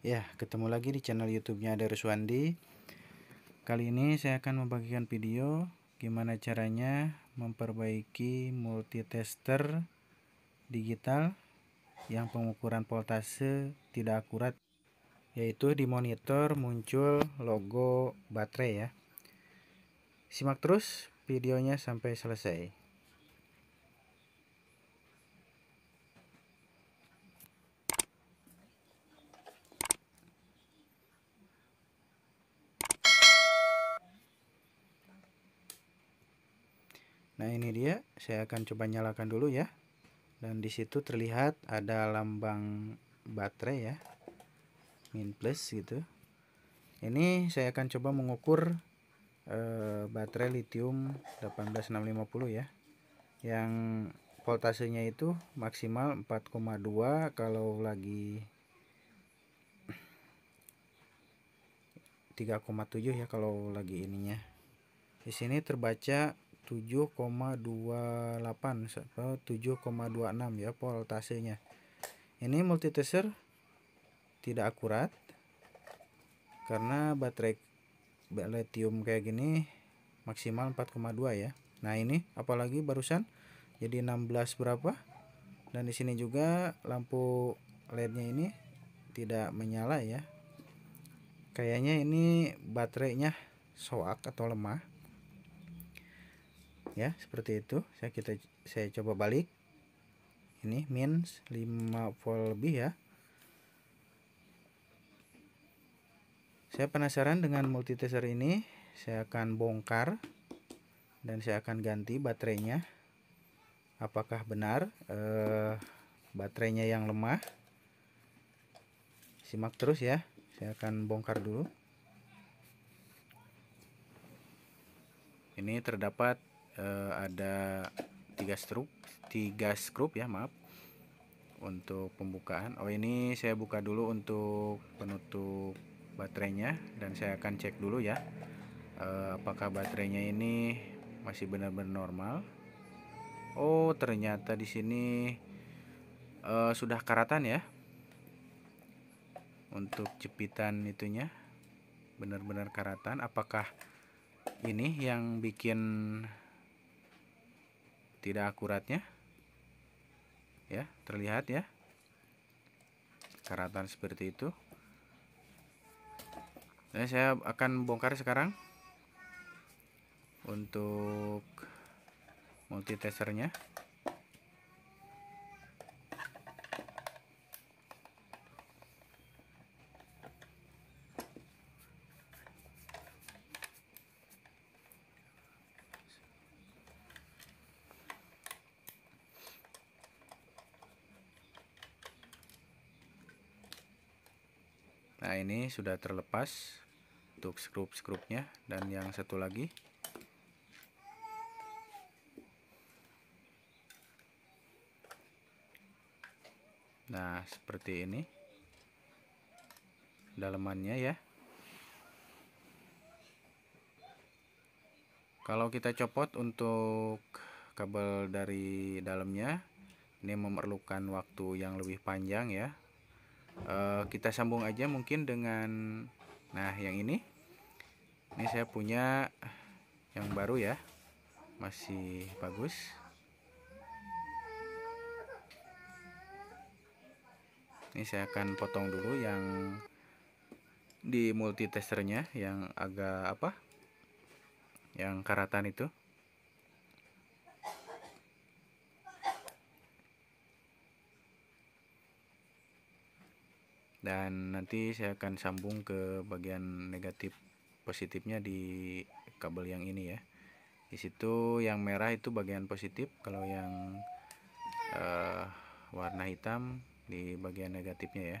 Ya, ketemu lagi di channel YouTube-nya ada Ruswandi. Kali ini saya akan membagikan video gimana caranya memperbaiki multitester digital yang pengukuran voltase tidak akurat yaitu di monitor muncul logo baterai ya. Simak terus videonya sampai selesai. Nah ini dia, saya akan coba nyalakan dulu ya. Dan di situ terlihat ada lambang baterai ya, min plus gitu. Ini saya akan coba mengukur eh, baterai lithium 18650 ya, yang voltasenya itu maksimal 4,2 kalau lagi 3,7 ya kalau lagi ininya. Di sini terbaca 7,28 atau 7,26 ya voltasenya ini multitester tidak akurat karena baterai lithium kayak gini maksimal 4,2 ya nah ini apalagi barusan jadi 16 berapa dan di sini juga lampu lednya ini tidak menyala ya kayaknya ini baterainya soak atau lemah ya seperti itu saya kita saya coba balik ini min 5 volt lebih ya saya penasaran dengan multitester ini saya akan bongkar dan saya akan ganti baterainya apakah benar eh, baterainya yang lemah simak terus ya saya akan bongkar dulu ini terdapat uh, ada tiga struk tiga skrup ya maaf untuk pembukaan oh ini saya buka dulu untuk penutup baterainya dan saya akan cek dulu ya uh, apakah baterainya ini masih benar-benar normal Oh ternyata di sini uh, sudah karatan ya untuk jepitan itunya benar-benar karatan apakah ini yang bikin tidak akuratnya ya terlihat ya karatan seperti itu dan saya akan bongkar sekarang untuk multitesternya nah ini sudah terlepas untuk skrup-skrupnya dan yang satu lagi nah seperti ini dalamannya ya kalau kita copot untuk kabel dari dalamnya ini memerlukan waktu yang lebih panjang ya uh, kita sambung aja mungkin dengan nah yang ini ini saya punya yang baru ya masih bagus ini saya akan potong dulu yang di multitesternya yang agak apa yang karatan itu dan nanti saya akan sambung ke bagian negatif positifnya di kabel yang ini ya di situ yang merah itu bagian positif kalau yang uh, warna hitam di bagian negatifnya ya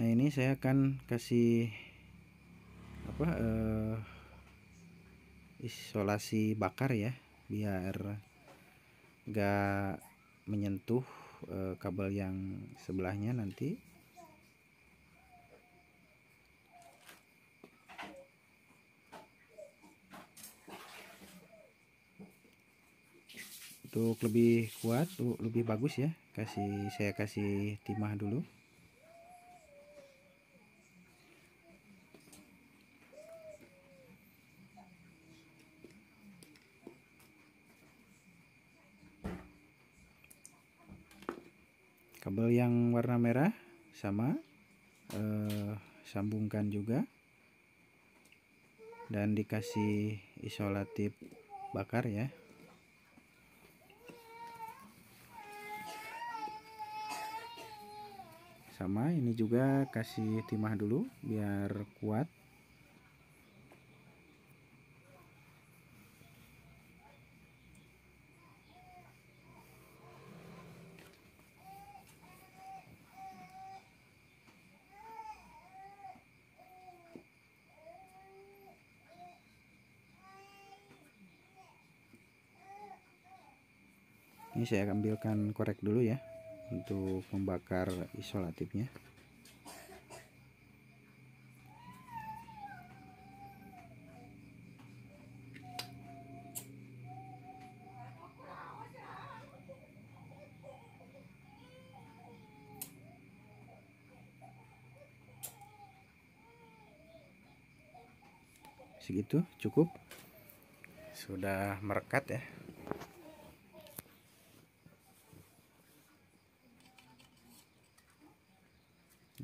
Nah ini saya akan kasih apa uh, isolasi bakar ya biar gak menyentuh e, kabel yang sebelahnya nanti untuk lebih kuat lebih bagus ya kasih saya kasih timah dulu kabel yang warna merah sama eh, sambungkan juga dan dikasih isolatif bakar ya sama ini juga kasih timah dulu biar kuat ini saya ambilkan korek dulu ya untuk membakar isolatifnya segitu cukup sudah merekat ya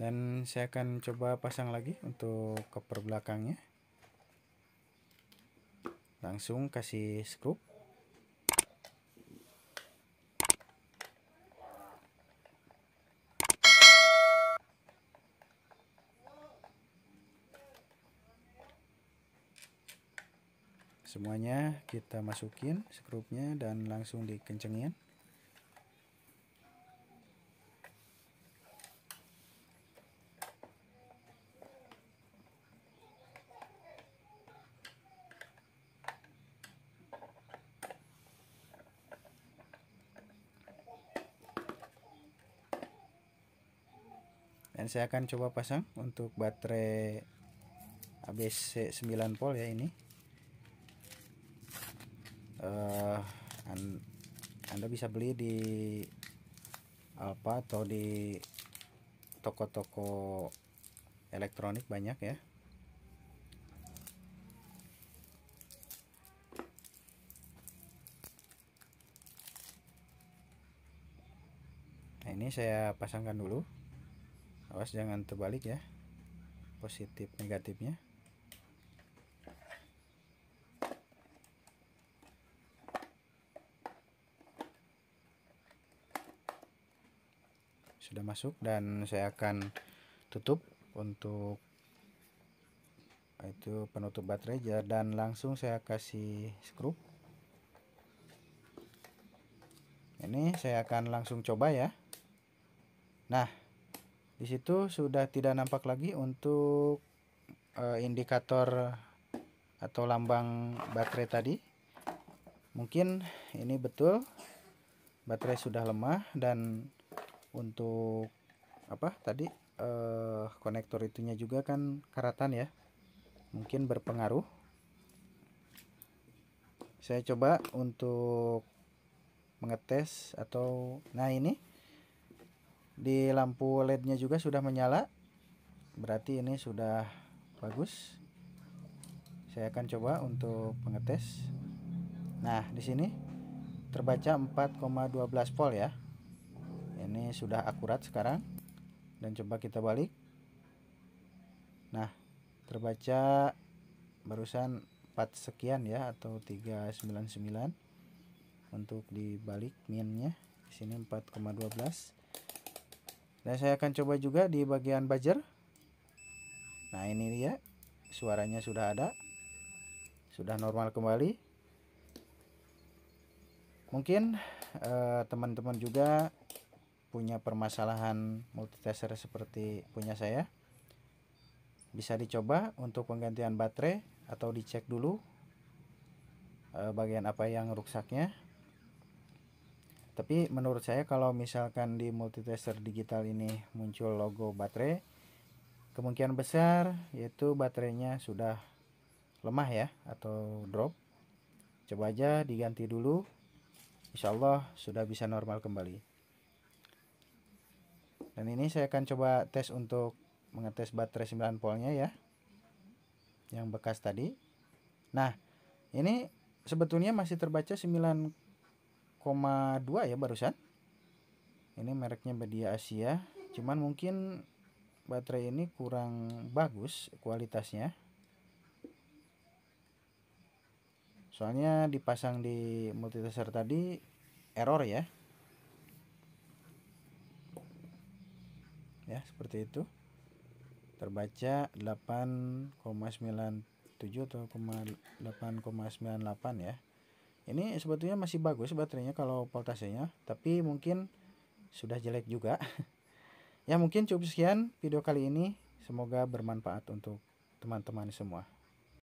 dan saya akan coba pasang lagi untuk koper belakangnya langsung kasih skrup semuanya kita masukin skrupnya dan langsung dikencengin saya akan coba pasang untuk baterai ABC 9 volt ya ini uh, Anda bisa beli di Alfa atau di toko-toko elektronik banyak ya Nah, ini saya pasangkan dulu awas jangan terbalik ya positif negatifnya sudah masuk dan saya akan tutup untuk itu penutup baterai dan langsung saya kasih skrup ini saya akan langsung coba ya nah di situ sudah tidak nampak lagi untuk e, indikator atau lambang baterai tadi. Mungkin ini betul baterai sudah lemah dan untuk apa tadi eh, konektor itunya juga kan karatan ya mungkin berpengaruh saya coba untuk mengetes atau nah ini di lampu LED-nya juga sudah menyala. Berarti ini sudah bagus. Saya akan coba untuk mengetes. Nah, di sini terbaca 4,12 volt ya. Ini sudah akurat sekarang. Dan coba kita balik. Nah, terbaca barusan 4 sekian ya atau 399 untuk dibalik minnya di sini 4,12 dan nah, saya akan coba juga di bagian buzzer. Nah ini dia suaranya sudah ada. Sudah normal kembali. Mungkin eh, teman-teman eh, juga punya permasalahan multitester seperti punya saya. Bisa dicoba untuk penggantian baterai atau dicek dulu eh, bagian apa yang rusaknya tapi menurut saya kalau misalkan di multitester digital ini muncul logo baterai kemungkinan besar yaitu baterainya sudah lemah ya atau drop coba aja diganti dulu Insya Allah sudah bisa normal kembali dan ini saya akan coba tes untuk mengetes baterai 9 voltnya ya yang bekas tadi nah ini sebetulnya masih terbaca 9 ya barusan ini mereknya Bedia Asia cuman mungkin baterai ini kurang bagus kualitasnya soalnya dipasang di multitester tadi error ya ya seperti itu terbaca 8,97 atau 8,98 ya ini sebetulnya masih bagus baterainya kalau voltasenya tapi mungkin sudah jelek juga ya mungkin cukup sekian video kali ini semoga bermanfaat untuk teman-teman semua